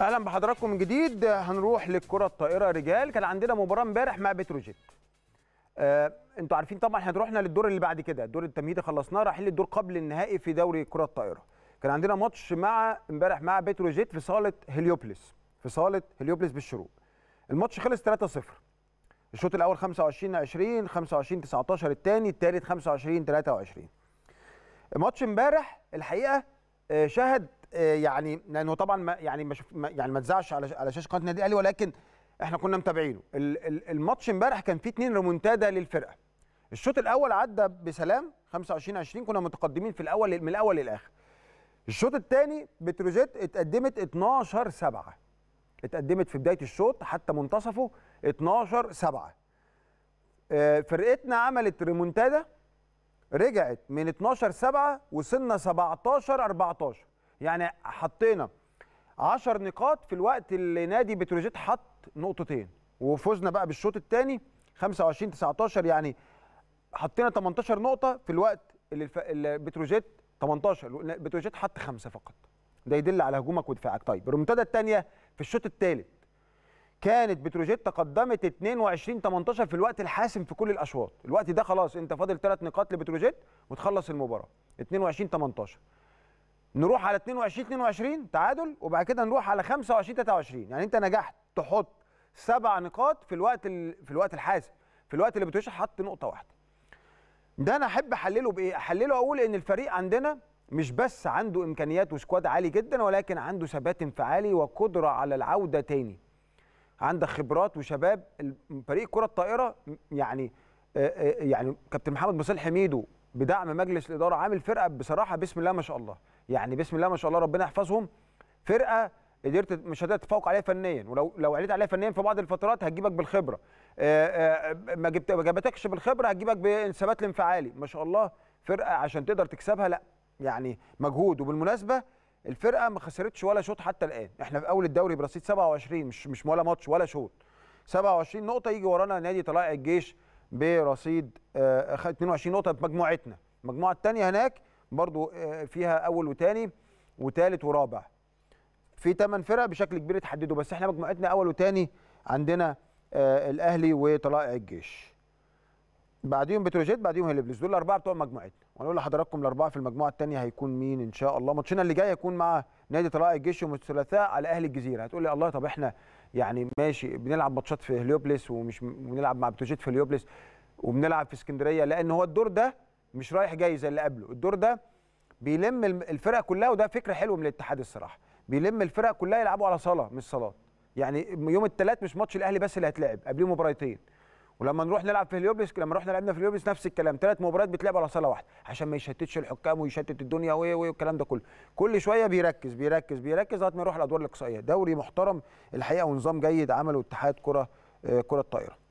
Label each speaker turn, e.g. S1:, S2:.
S1: اهلا بحضراتكم من جديد هنروح للكره الطائره رجال كان عندنا مباراه امبارح مع بتروجيت آه، انتوا عارفين طبعا احنا رحنا للدور اللي بعد كده الدور التمهيدي خلصناه رايحين للدور قبل النهائي في دوري كره الطائره كان عندنا ماتش مع امبارح مع بتروجيت في صاله هليوبلس في صاله هليوبلس بالشروق الماتش خلص 3-0 الشوط الاول 25 20 25 19 الثاني الثالث 25 23 ماتش امبارح الحقيقه آه، شهد يعني لانه طبعا ما يعني ما يعني ما تزعش على على شاشه قناه النادي الاهلي ولكن احنا كنا متابعينه الماتش امبارح كان فيه اتنين ريمونتادا للفرقه الشوط الاول عدى بسلام 25 20 كنا متقدمين في الاول من الاول للاخر الشوط الثاني بتروجيت اتقدمت 12 7 اتقدمت في بدايه الشوط حتى منتصفه 12 7 آه، فرقتنا عملت ريمونتادا رجعت من 12 7 وصلنا 17 14 يعني حطينا 10 نقاط في الوقت اللي نادي بتروجيت حط نقطتين وفوزنا بقى بالشوط الثاني 25 19 يعني حطينا 18 نقطه في الوقت اللي, الف... اللي بتروجيت 18 بتروجيت حط خمسه فقط ده يدل على هجومك ودفاعك طيب الريمونتادا الثانيه في الشوط الثالث كانت بتروجيت تقدمت 22 18 في الوقت الحاسم في كل الاشواط الوقت ده خلاص انت فاضل ثلاث نقاط لبتروجيت وتخلص المباراه 22 18 نروح على 22 22 تعادل وبعد كده نروح على 25 23 يعني انت نجحت تحط سبع نقاط في الوقت ال... في الوقت الحاسم في الوقت اللي بتوش حط نقطه واحده ده انا احب احلله بايه احلله اقول ان الفريق عندنا مش بس عنده امكانيات وسكواد عالي جدا ولكن عنده ثبات انفعالي وقدره على العوده تاني عندك خبرات وشباب فريق كره الطائره يعني يعني كابتن محمد مصالح ميدو بدعم مجلس الاداره عامل فرقه بصراحه بسم الله ما شاء الله يعني بسم الله ما شاء الله ربنا يحفظهم فرقه قدرت مش هتقدر تتفوق عليها فنيا ولو لو عليت عليها فنيا في بعض الفترات هتجيبك بالخبره آه، آه، ما جبت ما جابتكش بالخبره هتجيبك بانسابات الانفعالي ما شاء الله فرقه عشان تقدر تكسبها لا يعني مجهود وبالمناسبه الفرقه ما خسرتش ولا شوط حتى الان احنا في اول الدوري برصيد 27 مش مش ولا ماتش ولا شوط 27 نقطه يجي ورانا نادي طلائع الجيش برصيد 22 آه، نقطه بمجموعتنا المجموعه الثانيه هناك برضو آه، فيها اول وثاني وثالث ورابع في ثمان فرق بشكل كبير اتحددوا بس احنا مجموعتنا اول وثاني عندنا آه، الاهلي وطلائع الجيش بعديهم بتروجيت بعديهم هليبلس دول الاربعه بتوع مجموعتنا ونقول لحضراتكم الاربعه في المجموعه الثانيه هيكون مين ان شاء الله ماتشنا اللي جاي هيكون مع نادي طلائع الجيش يوم الثلاثاء على اهل الجزيره هتقول لي الله طب احنا يعني ماشي بنلعب ماتشات في هليوبلس ومش بنلعب مع بتوجيت في هليوبلس وبنلعب في اسكندريه لان هو الدور ده مش رايح جاي زي اللي قبله الدور ده بيلم الفرق كلها وده فكره حلوه من الاتحاد الصراحه بيلم الفرق كلها يلعبوا على صلاه مش صلاه يعني يوم الثلاث مش ماتش الاهلي بس اللي هتلعب قبليه مباراتين ولما نروح نلعب في اليوبيس لما رحنا لعبنا في هليوبلس نفس الكلام ثلاث مباريات بتلعب على صاله واحده عشان ما يشتتش الحكام ويشتت الدنيا والكلام ده كله كل شويه بيركز بيركز بيركز لغايه ما يروح الادوار الاقصائيه دوري محترم الحقيقه ونظام جيد عمله اتحاد كره آه، كره الطائره